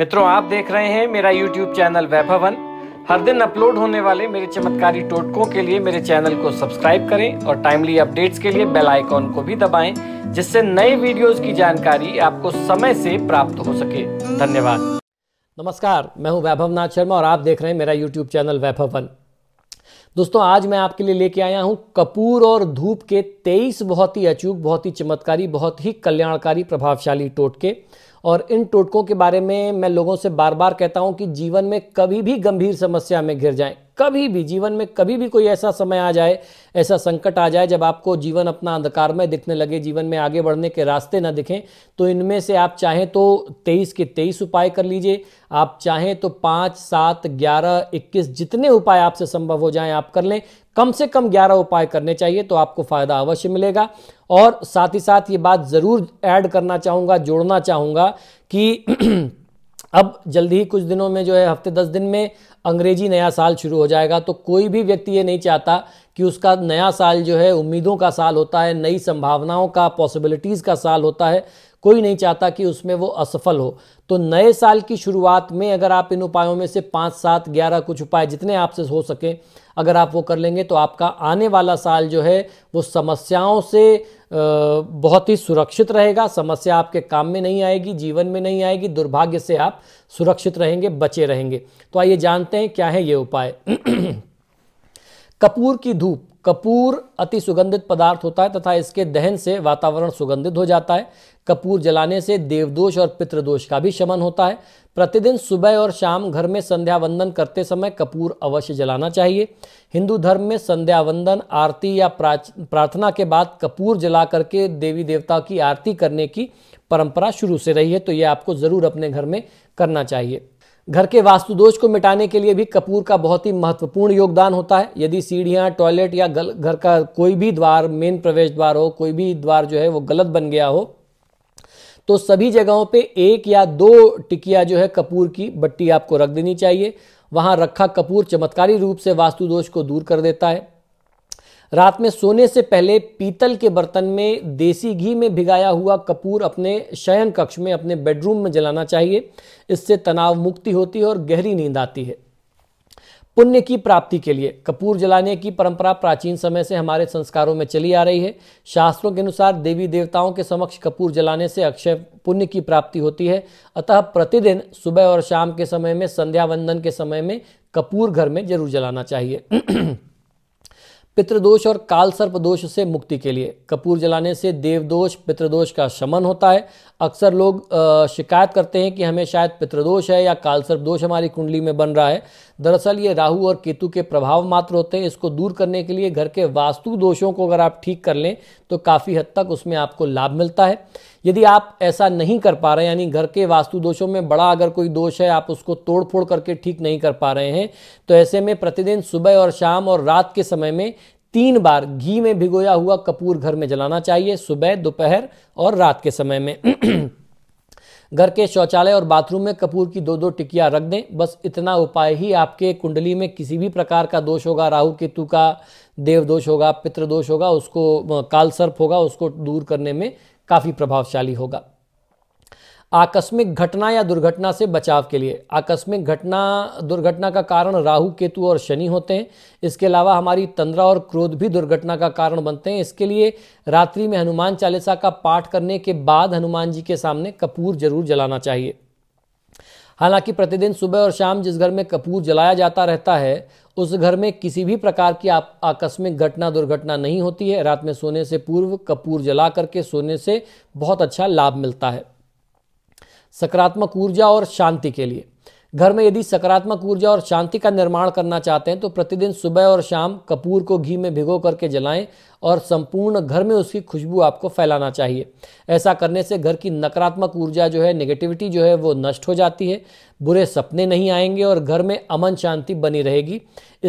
मित्रों आप देख रहे हैं मेरा YouTube चैनल वैभवन हर दिन अपलोड होने वाले मेरे चमत्कारी टोटकों के लिए मेरे चैनल को सब्सक्राइब करें और टाइमली अपडेट्स के लिए बेल आइकॉन को भी दबाएं जिससे नए वीडियोस की जानकारी आपको समय से प्राप्त हो सके धन्यवाद नमस्कार मैं हूं वैभव नाथ शर्मा और आप देख रहे हैं मेरा यूट्यूब चैनल वैभवन दोस्तों आज मैं आपके लिए लेके आया हूं कपूर और धूप के तेईस बहुत ही अचूक बहुत ही चमत्कारी बहुत ही कल्याणकारी प्रभावशाली टोटके और इन टोटकों के बारे में मैं लोगों से बार बार कहता हूं कि जीवन में कभी भी गंभीर समस्या में घिर जाएं कभी भी जीवन में कभी भी कोई ऐसा समय आ जाए ऐसा संकट आ जाए जब आपको जीवन अपना अंधकार में दिखने लगे जीवन में आगे बढ़ने के रास्ते ना दिखें तो इनमें से आप चाहें तो तेईस के तेईस उपाय कर लीजिए आप चाहें तो पाँच सात ग्यारह इक्कीस जितने उपाय आपसे संभव हो जाएं आप कर लें कम से कम 11 उपाय करने चाहिए तो आपको फ़ायदा अवश्य मिलेगा और साथ ही साथ ये बात ज़रूर ऐड करना चाहूँगा जोड़ना चाहूँगा कि अब जल्दी ही कुछ दिनों में जो है हफ्ते दस दिन में अंग्रेजी नया साल शुरू हो जाएगा तो कोई भी व्यक्ति ये नहीं चाहता कि उसका नया साल जो है उम्मीदों का साल होता है नई संभावनाओं का पॉसिबिलिटीज़ का साल होता है कोई नहीं चाहता कि उसमें वो असफल हो तो नए साल की शुरुआत में अगर आप इन उपायों में से पाँच सात ग्यारह कुछ उपाय जितने आपसे हो सकें अगर आप वो कर लेंगे तो आपका आने वाला साल जो है वो समस्याओं से बहुत ही सुरक्षित रहेगा समस्या आपके काम में नहीं आएगी जीवन में नहीं आएगी दुर्भाग्य से आप सुरक्षित रहेंगे बचे रहेंगे तो आइए जानते हैं क्या है ये उपाय कपूर की धूप कपूर अति सुगंधित पदार्थ होता है तथा इसके दहन से वातावरण सुगंधित हो जाता है कपूर जलाने से देवदोष और पितृदोष का भी शमन होता है प्रतिदिन सुबह और शाम घर में संध्या वंदन करते समय कपूर अवश्य जलाना चाहिए हिंदू धर्म में संध्या वंदन आरती या प्रार्थना के बाद कपूर जला करके देवी देवता की आरती करने की परंपरा शुरू से रही है तो यह आपको ज़रूर अपने घर में करना चाहिए घर के वास्तुदोष को मिटाने के लिए भी कपूर का बहुत ही महत्वपूर्ण योगदान होता है यदि सीढ़ियाँ टॉयलेट या गल, घर का कोई भी द्वार मेन प्रवेश द्वार हो कोई भी द्वार जो है वो गलत बन गया हो तो सभी जगहों पे एक या दो टिकिया जो है कपूर की बट्टी आपको रख देनी चाहिए वहाँ रखा कपूर चमत्कारी रूप से वास्तु दोष को दूर कर देता है रात में सोने से पहले पीतल के बर्तन में देसी घी में भिगाया हुआ कपूर अपने शयन कक्ष में अपने बेडरूम में जलाना चाहिए इससे तनाव मुक्ति होती है और गहरी नींद आती है पुण्य की प्राप्ति के लिए कपूर जलाने की परंपरा प्राचीन समय से हमारे संस्कारों में चली आ रही है शास्त्रों के अनुसार देवी देवताओं के समक्ष कपूर जलाने से अक्षय पुण्य की प्राप्ति होती है अतः प्रतिदिन सुबह और शाम के समय में संध्या वंदन के समय में कपूर घर में जरूर जलाना चाहिए पितृदोष और काल सर्प दोष से मुक्ति के लिए कपूर जलाने से देवदोष पितृदोष का शमन होता है अक्सर लोग शिकायत करते हैं कि हमें शायद पितृदोष है या कालसर्प दोष हमारी कुंडली में बन रहा है दरअसल ये राहु और केतु के प्रभाव मात्र होते हैं इसको दूर करने के लिए घर के वास्तु दोषों को अगर आप ठीक कर लें तो काफ़ी हद तक उसमें आपको लाभ मिलता है यदि आप ऐसा नहीं कर पा रहे यानी घर के वास्तु दोषों में बड़ा अगर कोई दोष है आप उसको तोड़ फोड़ करके ठीक नहीं कर पा रहे हैं तो ऐसे में प्रतिदिन सुबह और शाम और रात के समय में तीन बार घी में भिगोया हुआ कपूर घर में जलाना चाहिए सुबह दोपहर और रात के समय में घर के शौचालय और बाथरूम में कपूर की दो दो टिकिया रख दें बस इतना उपाय ही आपके कुंडली में किसी भी प्रकार का दोष होगा राहु केतु का देव दोष होगा पितृदोष होगा उसको काल सर्प होगा उसको दूर करने में काफ़ी प्रभावशाली होगा आकस्मिक घटना या दुर्घटना से बचाव के लिए आकस्मिक घटना दुर्घटना का कारण राहु केतु और शनि होते हैं इसके अलावा हमारी तंद्रा और क्रोध भी दुर्घटना का कारण बनते हैं इसके लिए रात्रि में हनुमान चालीसा का पाठ करने के बाद हनुमान जी के सामने कपूर जरूर जलाना चाहिए हालांकि प्रतिदिन सुबह और शाम जिस घर में कपूर जलाया जाता रहता है उस घर में किसी भी प्रकार की आकस्मिक घटना दुर्घटना नहीं होती है रात में सोने से पूर्व कपूर जला करके सोने से बहुत अच्छा लाभ मिलता है सकारात्मक ऊर्जा और शांति के लिए घर में यदि सकारात्मक ऊर्जा और शांति का निर्माण करना चाहते हैं तो प्रतिदिन सुबह और शाम कपूर को घी में भिगो करके जलाएं और संपूर्ण घर में उसकी खुशबू आपको फैलाना चाहिए ऐसा करने से घर की नकारात्मक ऊर्जा जो है नेगेटिविटी जो है वो नष्ट हो जाती है बुरे सपने नहीं आएंगे और घर में अमन शांति बनी रहेगी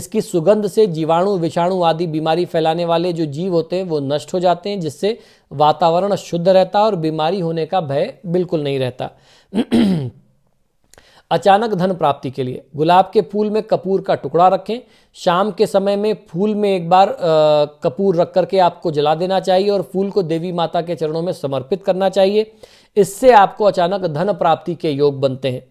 इसकी सुगंध से जीवाणु विषाणु आदि बीमारी फैलाने वाले जो जीव होते हैं वो नष्ट हो जाते हैं जिससे वातावरण शुद्ध रहता है और बीमारी होने का भय बिल्कुल नहीं रहता अचानक धन प्राप्ति के लिए गुलाब के फूल में कपूर का टुकड़ा रखें शाम के समय में फूल में एक बार आ, कपूर रख करके आपको जला देना चाहिए और फूल को देवी माता के चरणों में समर्पित करना चाहिए इससे आपको अचानक धन प्राप्ति के योग बनते हैं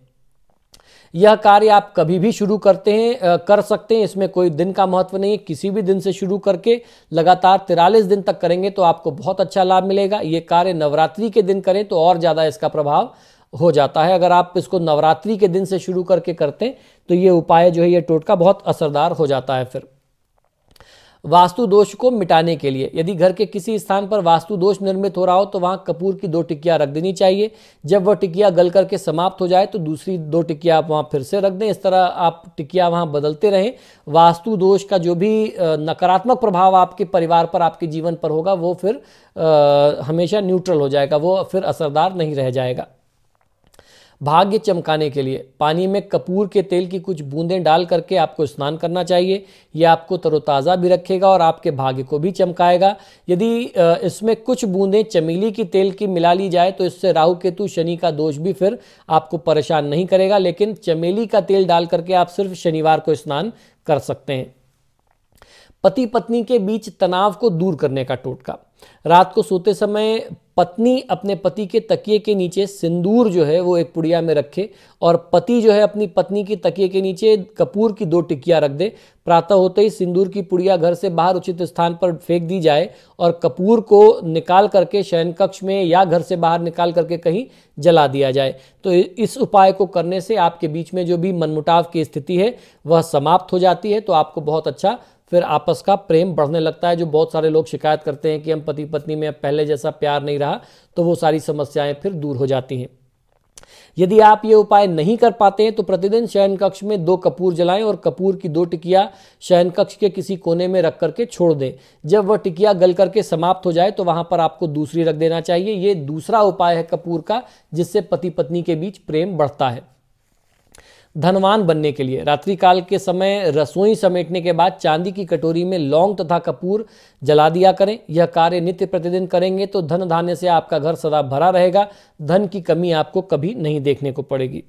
यह कार्य आप कभी भी शुरू करते हैं आ, कर सकते हैं इसमें कोई दिन का महत्व नहीं है किसी भी दिन से शुरू करके लगातार तिरालीस दिन तक करेंगे तो आपको बहुत अच्छा लाभ मिलेगा ये कार्य नवरात्रि के दिन करें तो और ज़्यादा इसका प्रभाव हो जाता है अगर आप इसको नवरात्रि के दिन से शुरू करके करते हैं तो ये उपाय जो है ये टोटका बहुत असरदार हो जाता है फिर वास्तु दोष को मिटाने के लिए यदि घर के किसी स्थान पर वास्तु दोष निर्मित हो रहा हो तो वहाँ कपूर की दो टिकिया रख देनी चाहिए जब वह टिकिया गल करके समाप्त हो जाए तो दूसरी दो टिकिया आप वहाँ फिर से रख दें इस तरह आप टिकिया वहाँ बदलते रहें वास्तु दोष का जो भी नकारात्मक प्रभाव आपके परिवार पर आपके जीवन पर होगा वो फिर आ, हमेशा न्यूट्रल हो जाएगा वो फिर असरदार नहीं रह जाएगा भाग्य चमकाने के लिए पानी में कपूर के तेल की कुछ बूंदें डाल करके आपको स्नान करना चाहिए यह आपको तरोताज़ा भी रखेगा और आपके भाग्य को भी चमकाएगा यदि इसमें कुछ बूंदें चमेली की तेल की मिला ली जाए तो इससे राहु केतु शनि का दोष भी फिर आपको परेशान नहीं करेगा लेकिन चमेली का तेल डाल करके आप सिर्फ शनिवार को स्नान कर सकते हैं पति पत्नी के बीच तनाव को दूर करने का टोटका रात को सोते समय पत्नी अपने पति के तकिए के नीचे सिंदूर जो है वो एक पुड़िया में रखे और पति जो है अपनी पत्नी के तकिए के नीचे कपूर की दो टिकिया रख दे प्रातः होते ही सिंदूर की पुड़िया घर से बाहर उचित स्थान पर फेंक दी जाए और कपूर को निकाल करके शयन कक्ष में या घर से बाहर निकाल करके कहीं जला दिया जाए तो इस उपाय को करने से आपके बीच में जो भी मनमुटाव की स्थिति है वह समाप्त हो जाती है तो आपको बहुत अच्छा फिर आपस का प्रेम बढ़ने लगता है जो बहुत सारे लोग शिकायत करते हैं कि हम पति पत्नी में पहले जैसा प्यार नहीं रहा तो वो सारी समस्याएं फिर दूर हो जाती हैं यदि आप ये उपाय नहीं कर पाते हैं तो प्रतिदिन शयन कक्ष में दो कपूर जलाएं और कपूर की दो टिकिया शयन कक्ष के किसी कोने में रख करके छोड़ दें जब वह टिकिया गल करके समाप्त हो जाए तो वहां पर आपको दूसरी रख देना चाहिए ये दूसरा उपाय है कपूर का जिससे पति पत्नी के बीच प्रेम बढ़ता है धनवान बनने के लिए रात्रि काल के समय रसोई समेटने के बाद चांदी की कटोरी में लौंग तथा कपूर जला दिया करें यह कार्य नित्य प्रतिदिन करेंगे तो धन धान्य से आपका घर सदा भरा रहेगा धन की कमी आपको कभी नहीं देखने को पड़ेगी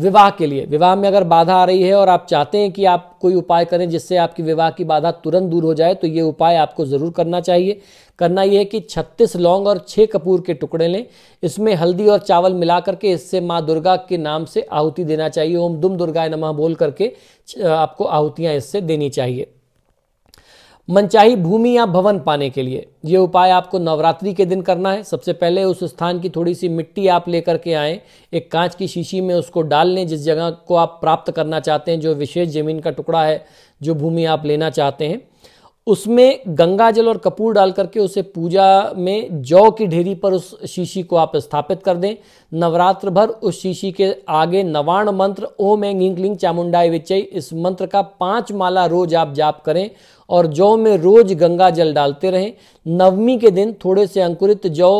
विवाह के लिए विवाह में अगर बाधा आ रही है और आप चाहते हैं कि आप कोई उपाय करें जिससे आपकी विवाह की बाधा तुरंत दूर हो जाए तो ये उपाय आपको ज़रूर करना चाहिए करना यह है कि 36 लौंग और 6 कपूर के टुकड़े लें इसमें हल्दी और चावल मिला करके इससे माँ दुर्गा के नाम से आहुति देना चाहिए ओम दुम दुर्गा नमह बोल करके आपको आहुतियाँ इससे देनी चाहिए मनचाही भूमि या भवन पाने के लिए ये उपाय आपको नवरात्रि के दिन करना है सबसे पहले उस स्थान की थोड़ी सी मिट्टी आप लेकर के आएँ एक कांच की शीशी में उसको डाल लें जिस जगह को आप प्राप्त करना चाहते हैं जो विशेष ज़मीन का टुकड़ा है जो भूमि आप लेना चाहते हैं उसमें गंगा जल और कपूर डाल करके उसे पूजा में जौ की ढेरी पर उस शीशी को आप स्थापित कर दें नवरात्र भर उस शीशी के आगे नवाण मंत्र ओम एंग चामुंडाई विचय इस मंत्र का पांच माला रोज आप जाप करें और जौ में रोज गंगा जल डालते रहें नवमी के दिन थोड़े से अंकुरित जौ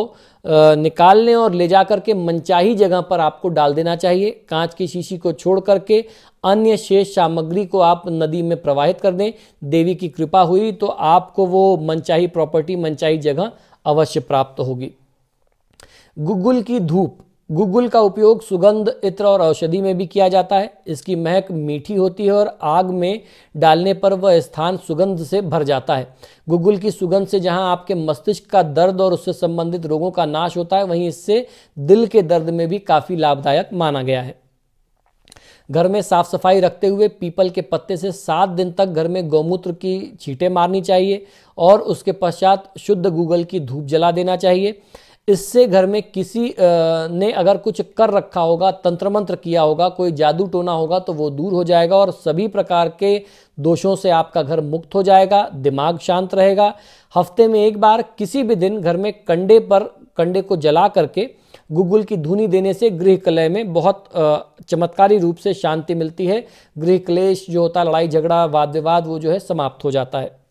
निकाल लें और ले जा करके मनचाही जगह पर आपको डाल देना चाहिए कांच की शीशी को छोड़ करके अन्य शेष सामग्री को आप नदी में प्रवाहित कर दें देवी की कृपा हुई तो आपको वो मनचाही प्रॉपर्टी मनचाही जगह अवश्य प्राप्त होगी गुगुल की धूप गुगुल का उपयोग सुगंध इत्र और औषधि में भी किया जाता है इसकी महक मीठी होती है और आग में डालने पर वह स्थान सुगंध से भर जाता है गुगुल की सुगंध से जहां आपके मस्तिष्क का दर्द और उससे संबंधित रोगों का नाश होता है वहीं इससे दिल के दर्द में भी काफ़ी लाभदायक माना गया है घर में साफ सफाई रखते हुए पीपल के पत्ते से सात दिन तक घर में गौमूत्र की छींटें मारनी चाहिए और उसके पश्चात शुद्ध गूगल की धूप जला देना चाहिए इससे घर में किसी ने अगर कुछ कर रखा होगा तंत्र मंत्र किया होगा कोई जादू टोना होगा तो वो दूर हो जाएगा और सभी प्रकार के दोषों से आपका घर मुक्त हो जाएगा दिमाग शांत रहेगा हफ्ते में एक बार किसी भी दिन घर में कंडे पर कंडे को जला करके गूगल की धुनी देने से गृह कलय में बहुत चमत्कारी रूप से शांति मिलती है गृह क्लेश जो होता है लड़ाई झगड़ा वाद विवाद वो जो है समाप्त हो जाता है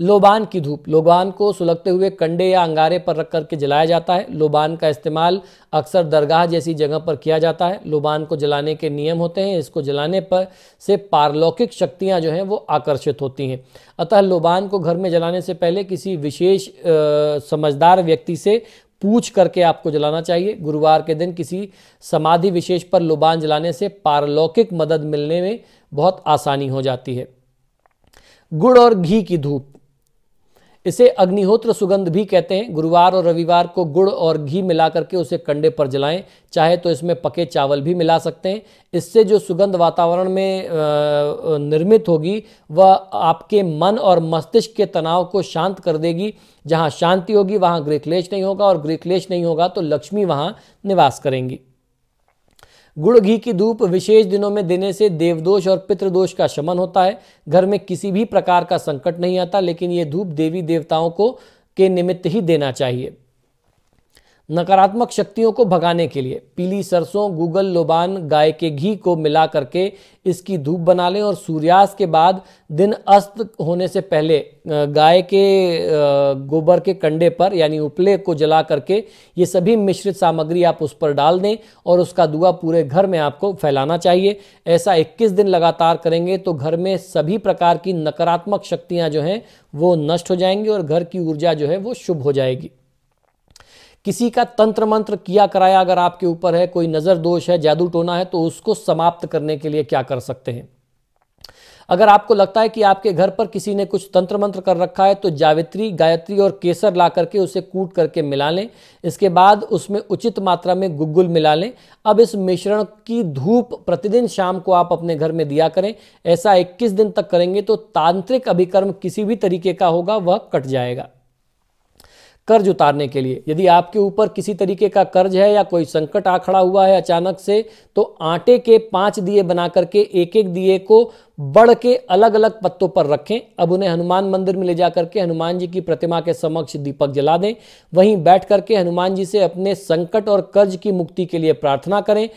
लोबान की धूप लोबान को सुलगते हुए कंडे या अंगारे पर रख करके जलाया जाता है लोबान का इस्तेमाल अक्सर दरगाह जैसी जगह पर किया जाता है लोबान को जलाने के नियम होते हैं इसको जलाने पर से पारलौकिक शक्तियाँ जो हैं वो आकर्षित होती हैं अतः लोबान को घर में जलाने से पहले किसी विशेष समझदार व्यक्ति से पूछ करके आपको जलाना चाहिए गुरुवार के दिन किसी समाधि विशेष पर लोबान जलाने से पारलौकिक मदद मिलने में बहुत आसानी हो जाती है गुड़ और घी की धूप इसे अग्निहोत्र सुगंध भी कहते हैं गुरुवार और रविवार को गुड़ और घी मिला करके उसे कंडे पर जलाएं चाहे तो इसमें पके चावल भी मिला सकते हैं इससे जो सुगंध वातावरण में निर्मित होगी वह आपके मन और मस्तिष्क के तनाव को शांत कर देगी जहाँ शांति होगी वहाँ गृहक्लेश नहीं होगा और गृहक्लेश नहीं होगा तो लक्ष्मी वहाँ निवास करेंगी गुड़ घी की धूप विशेष दिनों में देने से देवदोष और पितृदोष का शमन होता है घर में किसी भी प्रकार का संकट नहीं आता लेकिन ये धूप देवी देवताओं को के निमित्त ही देना चाहिए नकारात्मक शक्तियों को भगाने के लिए पीली सरसों गूगल लोबान गाय के घी को मिला करके इसकी धूप बना लें और सूर्यास्त के बाद दिन अस्त होने से पहले गाय के गोबर के कंडे पर यानी उपले को जला करके ये सभी मिश्रित सामग्री आप उस पर डाल दें और उसका दुआ पूरे घर में आपको फैलाना चाहिए ऐसा 21 दिन लगातार करेंगे तो घर में सभी प्रकार की नकारात्मक शक्तियाँ जो हैं वो नष्ट हो जाएंगी और घर की ऊर्जा जो है वो शुभ हो जाएगी किसी का तंत्र मंत्र किया कराया अगर आपके ऊपर है कोई नज़र दोष है जादू टोना है तो उसको समाप्त करने के लिए क्या कर सकते हैं अगर आपको लगता है कि आपके घर पर किसी ने कुछ तंत्र मंत्र कर रखा है तो जावित्री गायत्री और केसर ला करके उसे कूट करके मिला लें इसके बाद उसमें उचित मात्रा में गुग्गुल मिला लें अब इस मिश्रण की धूप प्रतिदिन शाम को आप अपने घर में दिया करें ऐसा 21 दिन तक करेंगे तो तांत्रिक अभिकर्म किसी भी तरीके का होगा वह कट जाएगा कर्ज उतारने के लिए यदि आपके ऊपर किसी तरीके का कर्ज है या कोई संकट आ खड़ा हुआ है अचानक से तो आटे के पांच दिए बना करके एक एक दिए को बढ़ के अलग अलग पत्तों पर रखें अब उन्हें हनुमान मंदिर में ले जा करके हनुमान जी की प्रतिमा के समक्ष दीपक जला दें वहीं बैठ करके हनुमान जी से अपने संकट और कर्ज की मुक्ति के लिए प्रार्थना करें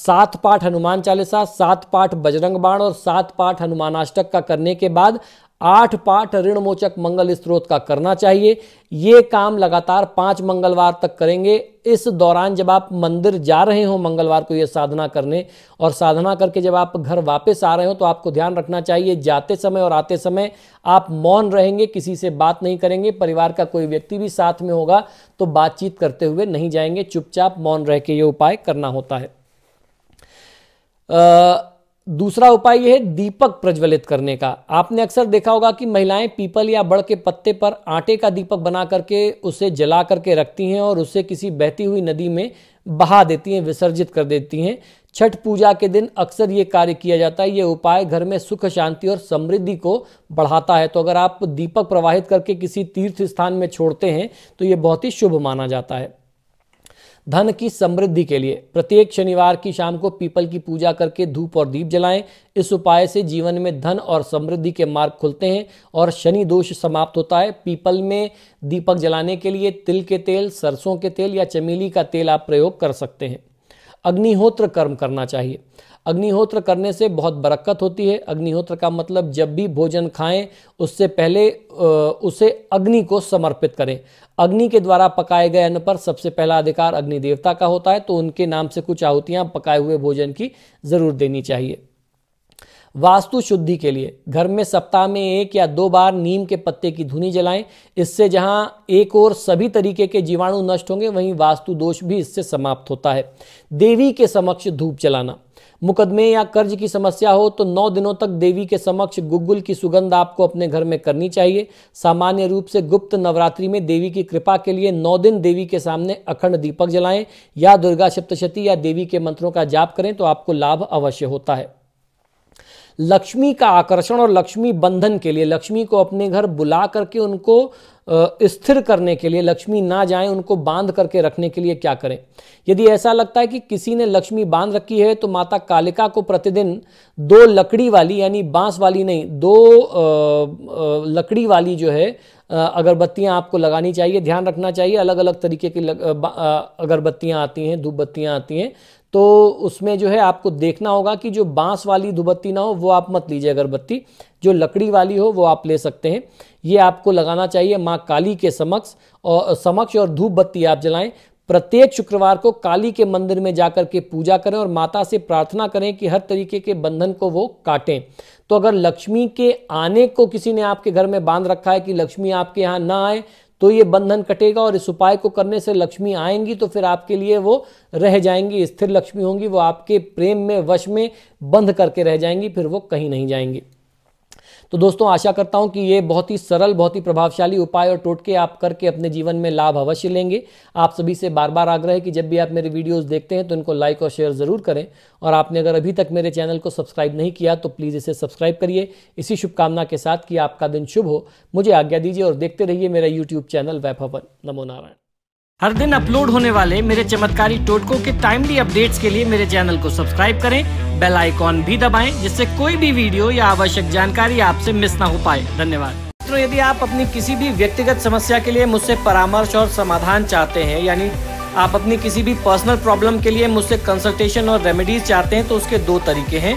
सात पाठ हनुमान चालीसा सात पाठ बजरंग बाण और सात पाठ हनुमानाष्टक का करने के बाद आठ पाठ ऋण मोचक मंगल स्त्रोत का करना चाहिए ये काम लगातार पांच मंगलवार तक करेंगे इस दौरान जब आप मंदिर जा रहे हो मंगलवार को ये साधना करने और साधना करके जब आप घर वापस आ रहे हो तो आपको ध्यान रखना चाहिए जाते समय और आते समय आप मौन रहेंगे किसी से बात नहीं करेंगे परिवार का कोई व्यक्ति भी साथ में होगा तो बातचीत करते हुए नहीं जाएंगे चुपचाप मौन रह के ये उपाय करना होता है आ, दूसरा उपाय यह है दीपक प्रज्वलित करने का आपने अक्सर देखा होगा कि महिलाएं पीपल या बड़ के पत्ते पर आटे का दीपक बना करके उसे जला करके रखती हैं और उसे किसी बहती हुई नदी में बहा देती हैं विसर्जित कर देती हैं छठ पूजा के दिन अक्सर ये कार्य किया जाता है ये उपाय घर में सुख शांति और समृद्धि को बढ़ाता है तो अगर आप दीपक प्रवाहित करके किसी तीर्थ स्थान में छोड़ते हैं तो ये बहुत ही शुभ माना जाता है धन की समृद्धि के लिए प्रत्येक शनिवार की शाम को पीपल की पूजा करके धूप और दीप जलाएं इस उपाय से जीवन में धन और समृद्धि के मार्ग खुलते हैं और शनि दोष समाप्त होता है पीपल में दीपक जलाने के लिए तिल के तेल सरसों के तेल या चमेली का तेल आप प्रयोग कर सकते हैं अग्निहोत्र कर्म करना चाहिए अग्निहोत्र करने से बहुत बरक्कत होती है अग्निहोत्र का मतलब जब भी भोजन खाएं उससे पहले उसे अग्नि को समर्पित करें अग्नि के द्वारा पकाए गए अन्न पर सबसे पहला अधिकार अग्नि देवता का होता है तो उनके नाम से कुछ आहुतियां पकाए हुए भोजन की ज़रूर देनी चाहिए वास्तु शुद्धि के लिए घर में सप्ताह में एक या दो बार नीम के पत्ते की धुनी जलाएं इससे जहां एक और सभी तरीके के जीवाणु नष्ट होंगे वहीं वास्तु दोष भी इससे समाप्त होता है देवी के समक्ष धूप जलाना मुकदमे या कर्ज की समस्या हो तो नौ दिनों तक देवी के समक्ष गुग्गुल की सुगंध आपको अपने घर में करनी चाहिए सामान्य रूप से गुप्त नवरात्रि में देवी की कृपा के लिए नौ दिन देवी के सामने अखंड दीपक जलाएं या दुर्गा सप्तशती या देवी के मंत्रों का जाप करें तो आपको लाभ अवश्य होता है लक्ष्मी का आकर्षण और लक्ष्मी बंधन के लिए लक्ष्मी को अपने घर बुला करके उनको स्थिर करने के लिए लक्ष्मी ना जाएं उनको बांध करके रखने के लिए क्या करें यदि ऐसा लगता है कि किसी ने लक्ष्मी बांध रखी है तो माता कालिका को प्रतिदिन दो लकड़ी वाली यानी बांस वाली नहीं दो लकड़ी वाली जो है अगरबत्तियां आपको लगानी चाहिए ध्यान रखना चाहिए अलग अलग तरीके की अगरबत्तियां आती हैं धूप आती हैं तो उसमें जो है आपको देखना होगा कि जो बांस वाली धुबत्ती ना हो वो आप मत लीजिए अगरबत्ती जो लकड़ी वाली हो वो आप ले सकते हैं ये आपको लगाना चाहिए माँ काली के समक्ष और समक्ष और धूप बत्ती आप जलाएं प्रत्येक शुक्रवार को काली के मंदिर में जाकर के पूजा करें और माता से प्रार्थना करें कि हर तरीके के बंधन को वो काटें तो अगर लक्ष्मी के आने को किसी ने आपके घर में बांध रखा है कि लक्ष्मी आपके यहाँ ना आए तो ये बंधन कटेगा और इस उपाय को करने से लक्ष्मी आएंगी तो फिर आपके लिए वो रह जाएंगी स्थिर लक्ष्मी होंगी वो आपके प्रेम में वश में बंध करके रह जाएंगी फिर वो कहीं नहीं जाएंगी तो दोस्तों आशा करता हूं कि ये बहुत ही सरल बहुत ही प्रभावशाली उपाय और टोटके आप करके अपने जीवन में लाभ अवश्य लेंगे आप सभी से बार बार आग्रह है कि जब भी आप मेरे वीडियोज़ देखते हैं तो इनको लाइक और शेयर ज़रूर करें और आपने अगर अभी तक मेरे चैनल को सब्सक्राइब नहीं किया तो प्लीज़ इसे सब्सक्राइब करिए इसी शुभकामना के साथ कि आपका दिन शुभ हो मुझे आज्ञा दीजिए और देखते रहिए मेरा यूट्यूब चैनल वैभवन नमो नारायण हर दिन अपलोड होने वाले मेरे चमत्कारी टोटकों के टाइमली अपडेट्स के लिए मेरे चैनल को सब्सक्राइब करें बेल आइकॉन भी दबाएं जिससे कोई भी वीडियो या आवश्यक जानकारी आपसे मिस ना हो पाए धन्यवाद मित्रों यदि आप अपनी किसी भी व्यक्तिगत समस्या के लिए मुझसे परामर्श और समाधान चाहते हैं यानी आप अपनी किसी भी पर्सनल प्रॉब्लम के लिए मुझसे कंसल्टेशन और रेमेडीज चाहते हैं तो उसके दो तरीके हैं